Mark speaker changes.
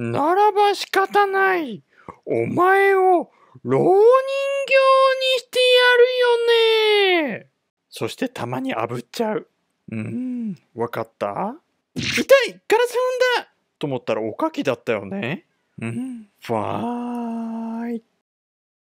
Speaker 1: な
Speaker 2: らば仕方ない。お前を老人形にしてやるよね。
Speaker 3: そしてたまに炙っちゃう。うん、わかった痛いガラス踏んだと思ったらおかきだったよね。うん、ファー。